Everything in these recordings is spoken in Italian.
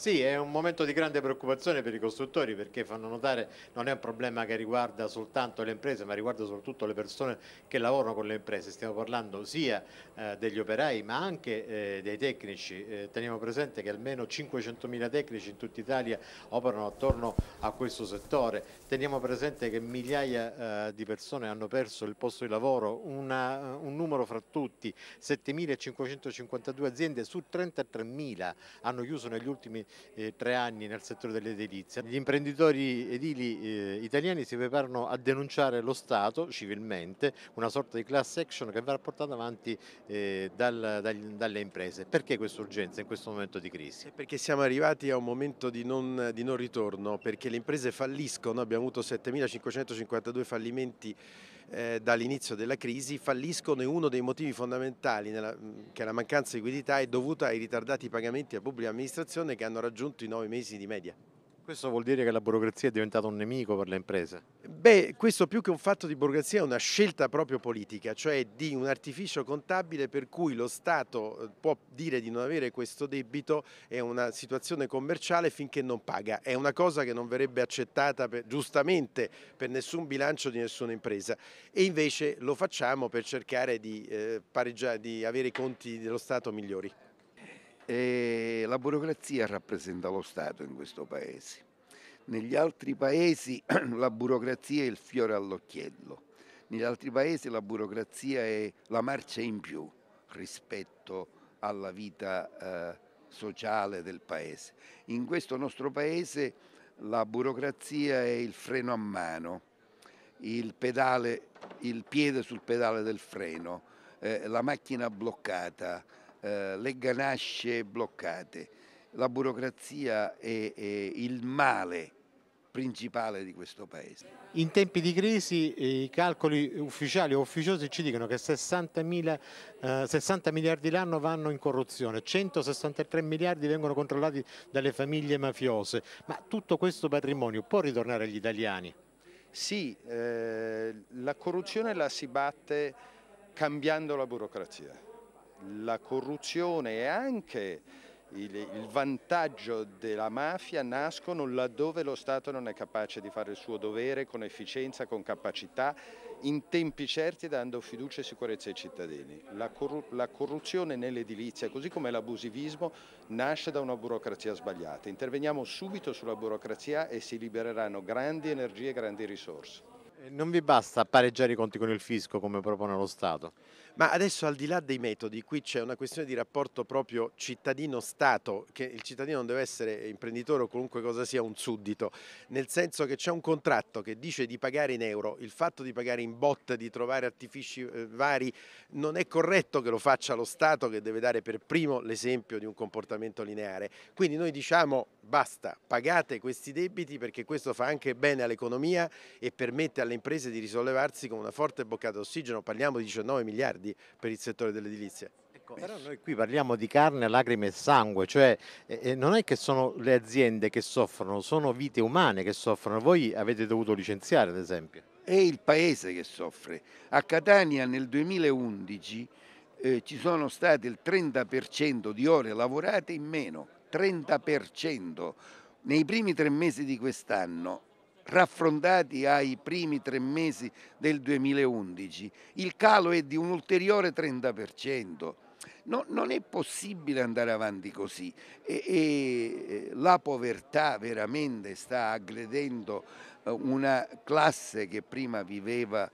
Sì, è un momento di grande preoccupazione per i costruttori perché fanno notare non è un problema che riguarda soltanto le imprese ma riguarda soprattutto le persone che lavorano con le imprese, stiamo parlando sia eh, degli operai ma anche eh, dei tecnici, eh, teniamo presente che almeno 500.000 tecnici in tutta Italia operano attorno a questo settore, teniamo presente che migliaia eh, di persone hanno perso il posto di lavoro, Una, eh, un numero fra tutti, 7.552 aziende su 33.000 hanno chiuso negli ultimi eh, tre anni nel settore dell'edilizia. Gli imprenditori edili eh, italiani si preparano a denunciare lo Stato civilmente, una sorta di class action che verrà portata avanti eh, dal, dal, dalle imprese. Perché questa urgenza in questo momento di crisi? Perché siamo arrivati a un momento di non, di non ritorno, perché le imprese falliscono, abbiamo avuto 7.552 fallimenti eh, dall'inizio della crisi falliscono e uno dei motivi fondamentali nella, mm, che è la mancanza di liquidità è dovuta ai ritardati pagamenti a pubblica amministrazione che hanno raggiunto i nove mesi di media. Questo vuol dire che la burocrazia è diventata un nemico per le imprese? Beh, questo più che un fatto di burocrazia è una scelta proprio politica, cioè di un artificio contabile per cui lo Stato eh, può dire di non avere questo debito, è una situazione commerciale finché non paga. È una cosa che non verrebbe accettata per, giustamente per nessun bilancio di nessuna impresa e invece lo facciamo per cercare di, eh, di avere i conti dello Stato migliori. E la burocrazia rappresenta lo Stato in questo paese. Negli altri paesi la burocrazia è il fiore all'occhiello, negli altri paesi la burocrazia è la marcia in più rispetto alla vita eh, sociale del paese. In questo nostro paese la burocrazia è il freno a mano, il, pedale, il piede sul pedale del freno, eh, la macchina bloccata, eh, le ganasce bloccate. La burocrazia è, è il male principale di questo paese. In tempi di crisi eh, i calcoli ufficiali o ufficiosi ci dicono che 60, mila, eh, 60 miliardi l'anno vanno in corruzione, 163 miliardi vengono controllati dalle famiglie mafiose, ma tutto questo patrimonio può ritornare agli italiani? Sì, eh, la corruzione la si batte cambiando la burocrazia la corruzione e anche il, il, vantaggio della mafia nascono laddove lo Stato non è capace di fare il suo dovere con efficienza, con capacità, in tempi certi dando fiducia e sicurezza ai cittadini. La, corru la corruzione nell'edilizia, così come l'abusivismo, nasce da una burocrazia sbagliata. Interveniamo subito sulla burocrazia e si libereranno grandi energie e grandi risorse. Non vi basta pareggiare i conti con il fisco come propone lo Stato? Ma adesso al di là dei metodi, qui c'è una questione di rapporto proprio cittadino-stato, che il cittadino non deve essere imprenditore o qualunque cosa sia un suddito, nel senso che c'è un contratto che dice di pagare in euro, il fatto di pagare in bot, di trovare artifici eh, vari, non è corretto che lo faccia lo Stato che deve dare per primo l'esempio di un comportamento lineare. Quindi noi diciamo basta, pagate questi debiti perché questo fa anche bene all'economia e permette alle imprese di risollevarsi con una forte boccata d'ossigeno, parliamo di 19 miliardi miliardi per il settore dell'edilizia. Ecco. Però noi qui parliamo di carne, lacrime e sangue, cioè eh, non è che sono le aziende che soffrono, sono vite umane che soffrono. Voi avete dovuto licenziare, ad esempio. È il paese che soffre. A Catania nel 2011 eh, ci sono state il 30% di ore lavorate in meno, 30%. Nei primi tre mesi di quest'anno raffrontati ai primi tre mesi del 2011, il calo è di un ulteriore 30%. No, non è possibile andare avanti così e, e eh, la povertà veramente sta aggredendo eh, una classe che prima viveva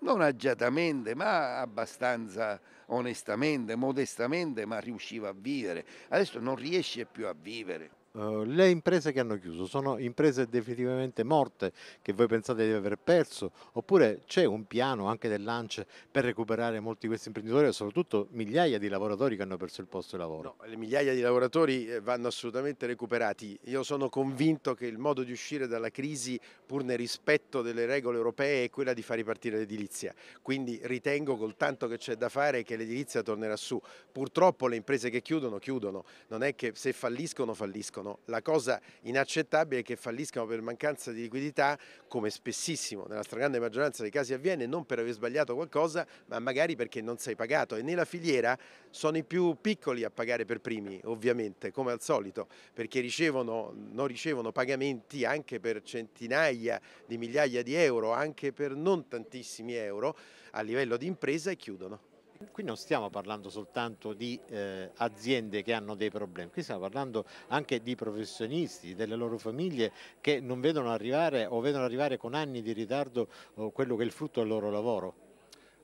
non agiatamente, ma abbastanza onestamente, modestamente, ma riusciva a vivere. Adesso non riesce più a vivere. Eh, le imprese che hanno chiuso sono imprese definitivamente morte che voi pensate di aver perso oppure c'è un piano anche del dell'ANCE per recuperare molti di questi imprenditori e soprattutto migliaia di lavoratori che hanno perso il posto di lavoro? No, le migliaia di lavoratori eh, vanno assolutamente recuperati. Io sono convinto che il modo di uscire dalla crisi pur nel rispetto delle regole europee è quella di far ripartire l'edilizia. Quindi ritengo col tanto che c'è da fare che l'edilizia tornerà su. Purtroppo le imprese che chiudono chiudono, non è che se falliscono falliscono esistono. La cosa inaccettabile è che falliscano per mancanza di liquidità, come spessissimo nella stragrande maggioranza dei casi avviene, non per aver sbagliato qualcosa, ma magari perché non sei pagato. E nella filiera sono i più piccoli a pagare per primi, ovviamente, come al solito, perché ricevono, non ricevono pagamenti anche per centinaia di migliaia di euro, anche per non tantissimi euro a livello di impresa e chiudono. Qui non stiamo parlando soltanto di eh, aziende che hanno dei problemi, qui stiamo parlando anche di professionisti, delle loro famiglie che non vedono arrivare o vedono arrivare con anni di ritardo eh, quello che è il frutto del loro lavoro.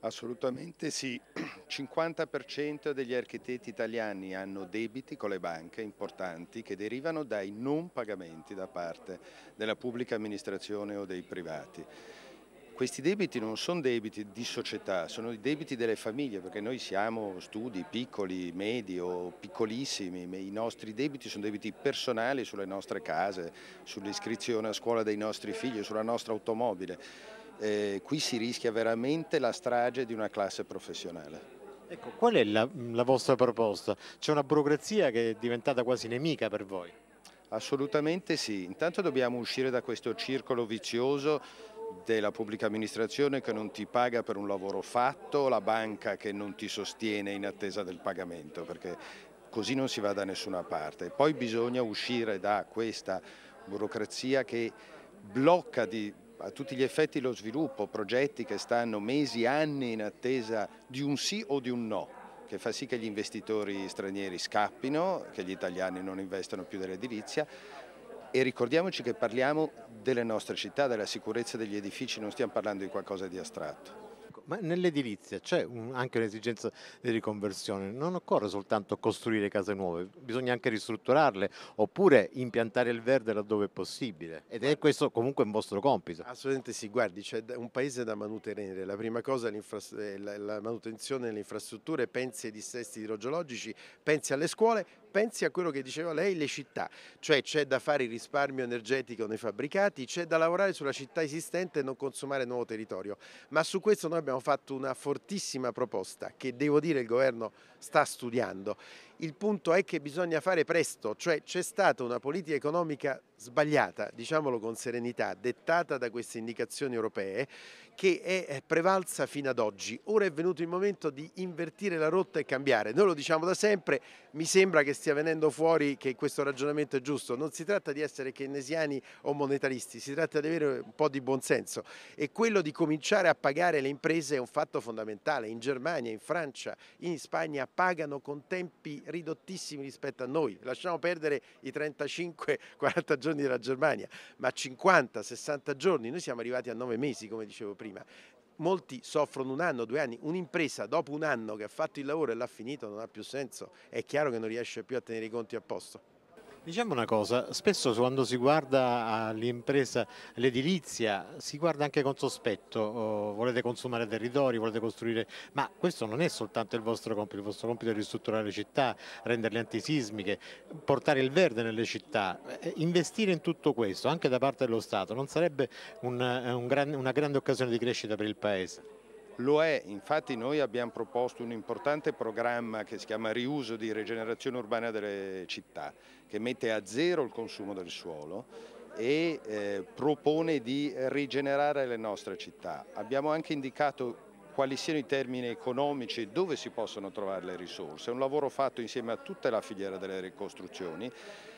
Assolutamente sì, 50% degli architetti italiani hanno debiti con le banche importanti che derivano dai non pagamenti da parte della pubblica amministrazione o dei privati. Questi debiti non sono debiti di società, sono i debiti delle famiglie, perché noi siamo studi piccoli, medi o piccolissimi, i nostri debiti sono debiti personali sulle nostre case, sull'iscrizione a scuola dei nostri figli, sulla nostra automobile. Eh, qui si rischia veramente la strage di una classe professionale. Ecco, qual è la, la vostra proposta? C'è una burocrazia che è diventata quasi nemica per voi? Assolutamente sì, intanto dobbiamo uscire da questo circolo vizioso della pubblica amministrazione che non ti paga per un lavoro fatto, la banca che non ti sostiene in attesa del pagamento, perché così non si va da nessuna parte. Poi bisogna uscire da questa burocrazia che blocca di, a tutti gli effetti lo sviluppo, progetti che stanno mesi, anni in attesa di un sì o di un no che fa sì che gli investitori stranieri scappino, che gli italiani non investano più dell'edilizia e ricordiamoci che parliamo delle nostre città, della sicurezza degli edifici, non stiamo parlando di qualcosa di astratto. Ecco, ma nell'edilizia c'è un, anche un'esigenza di riconversione, non occorre soltanto costruire case nuove, bisogna anche ristrutturarle oppure impiantare il verde laddove è possibile ed è questo comunque un vostro compito. Assolutamente sì, guardi, c'è un paese da manutenere, la prima cosa è la, la manutenzione delle infrastrutture, pensi ai dissesti idrogeologici, pensi alle scuole, pensi a quello che diceva lei, le città, cioè c'è da fare il risparmio energetico nei fabbricati, c'è da lavorare sulla città esistente e non consumare nuovo territorio, ma su questo noi abbiamo fatto una fortissima proposta che devo dire il governo sta studiando. Il punto è che bisogna fare presto, cioè c'è stata una politica economica sbagliata, diciamolo con serenità, dettata da queste indicazioni europee, che è prevalsa fino ad oggi. Ora è venuto il momento di invertire la rotta e cambiare. Noi lo diciamo da sempre, mi sembra che stia venendo fuori che questo ragionamento è giusto. Non si tratta di essere keynesiani o monetaristi, si tratta di avere un po' di buonsenso. E quello di cominciare a pagare le imprese è un fatto fondamentale. In Germania, in Francia, in Spagna pagano con tempi ridottissimi rispetto a noi. Lasciamo perdere i 35-40 giorni della Germania, ma 50-60 giorni, noi siamo arrivati a 9 mesi come dicevo prima molti soffrono un anno, due anni, un'impresa dopo un anno che ha fatto il lavoro e l'ha finito non ha più senso, è chiaro che non riesce più a tenere i conti a posto. Diciamo una cosa, spesso quando si guarda all'impresa, l'edilizia, si guarda anche con sospetto, oh, volete consumare territori, volete costruire, ma questo non è soltanto il vostro compito, il vostro compito è ristrutturare le città, renderle antisismiche, portare il verde nelle città, eh, investire in tutto questo anche da parte dello Stato non sarebbe un, eh, un gran, una grande occasione di crescita per il Paese? Lo è, infatti noi abbiamo proposto un importante programma che si chiama Riuso di rigenerazione urbana delle città, che mette a zero il consumo del suolo e eh, propone di rigenerare le nostre città. Abbiamo anche indicato quali siano i termini economici e dove si possono trovare le risorse. È un lavoro fatto insieme a tutta la filiera delle ricostruzioni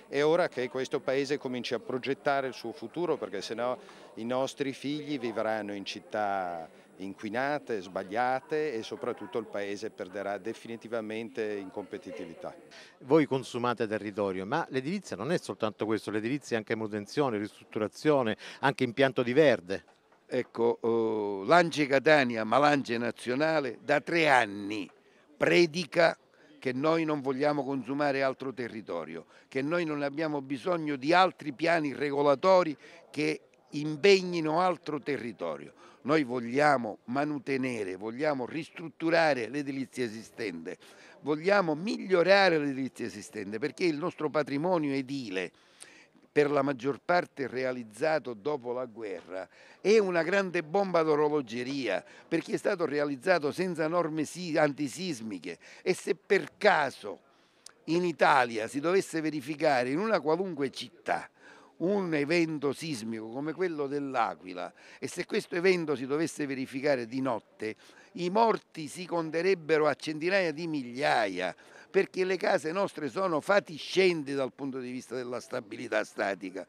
è ora che questo paese cominci a progettare il suo futuro perché sennò i nostri figli vivranno in città inquinate, sbagliate e soprattutto il Paese perderà definitivamente in competitività. Voi consumate territorio, ma l'edilizia non è soltanto questo, l'edilizia è anche manutenzione, ristrutturazione, anche impianto di verde. Ecco, uh, l'Ange Catania, Malange Nazionale, da tre anni predica che noi non vogliamo consumare altro territorio, che noi non abbiamo bisogno di altri piani regolatori che impegnino altro territorio. Noi vogliamo mantenere, vogliamo ristrutturare l'edilizia esistente, vogliamo migliorare l'edilizia esistente perché il nostro patrimonio edile, per la maggior parte realizzato dopo la guerra, è una grande bomba d'orologeria perché è stato realizzato senza norme antisismiche e se per caso in Italia si dovesse verificare in una qualunque città un evento sismico come quello dell'Aquila e se questo evento si dovesse verificare di notte, i morti si conterebbero a centinaia di migliaia perché le case nostre sono fatiscenti dal punto di vista della stabilità statica.